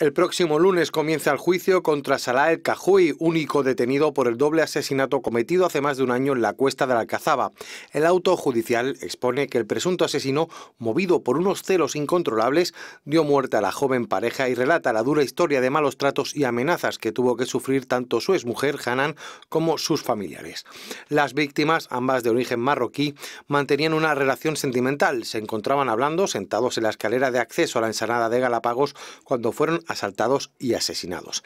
El próximo lunes comienza el juicio contra Salah El Cajuy, único detenido por el doble asesinato cometido hace más de un año en la cuesta de la Alcazaba. El auto judicial expone que el presunto asesino, movido por unos celos incontrolables, dio muerte a la joven pareja y relata la dura historia de malos tratos y amenazas que tuvo que sufrir tanto su exmujer Hanan como sus familiares. Las víctimas, ambas de origen marroquí, mantenían una relación sentimental. Se encontraban hablando sentados en la escalera de acceso a la ensanada de Galápagos cuando fueron asaltados y asesinados.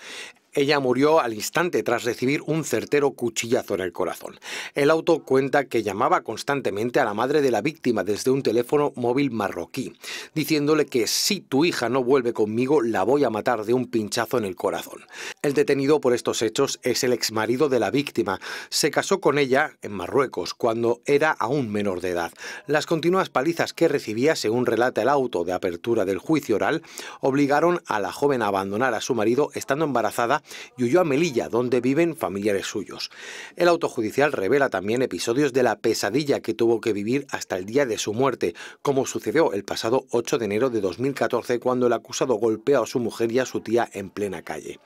Ella murió al instante tras recibir un certero cuchillazo en el corazón. El auto cuenta que llamaba constantemente a la madre de la víctima desde un teléfono móvil marroquí, diciéndole que si tu hija no vuelve conmigo la voy a matar de un pinchazo en el corazón. El detenido por estos hechos es el exmarido de la víctima. Se casó con ella en Marruecos cuando era aún menor de edad. Las continuas palizas que recibía, según relata el auto de apertura del juicio oral, obligaron a la joven a abandonar a su marido estando embarazada y huyó a Melilla, donde viven familiares suyos. El autojudicial revela también episodios de la pesadilla que tuvo que vivir hasta el día de su muerte, como sucedió el pasado 8 de enero de 2014 cuando el acusado golpeó a su mujer y a su tía en plena calle.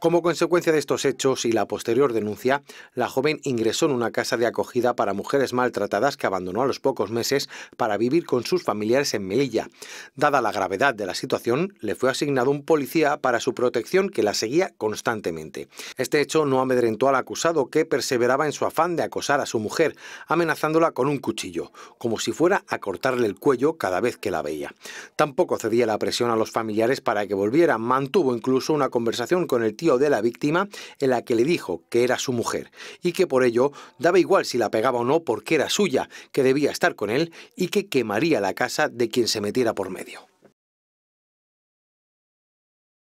Como consecuencia de estos hechos y la posterior denuncia, la joven ingresó en una casa de acogida para mujeres maltratadas que abandonó a los pocos meses para vivir con sus familiares en Melilla. Dada la gravedad de la situación, le fue asignado un policía para su protección que la seguía constantemente constantemente. Este hecho no amedrentó al acusado, que perseveraba en su afán de acosar a su mujer, amenazándola con un cuchillo, como si fuera a cortarle el cuello cada vez que la veía. Tampoco cedía la presión a los familiares para que volviera, mantuvo incluso una conversación con el tío de la víctima en la que le dijo que era su mujer y que por ello daba igual si la pegaba o no porque era suya, que debía estar con él y que quemaría la casa de quien se metiera por medio.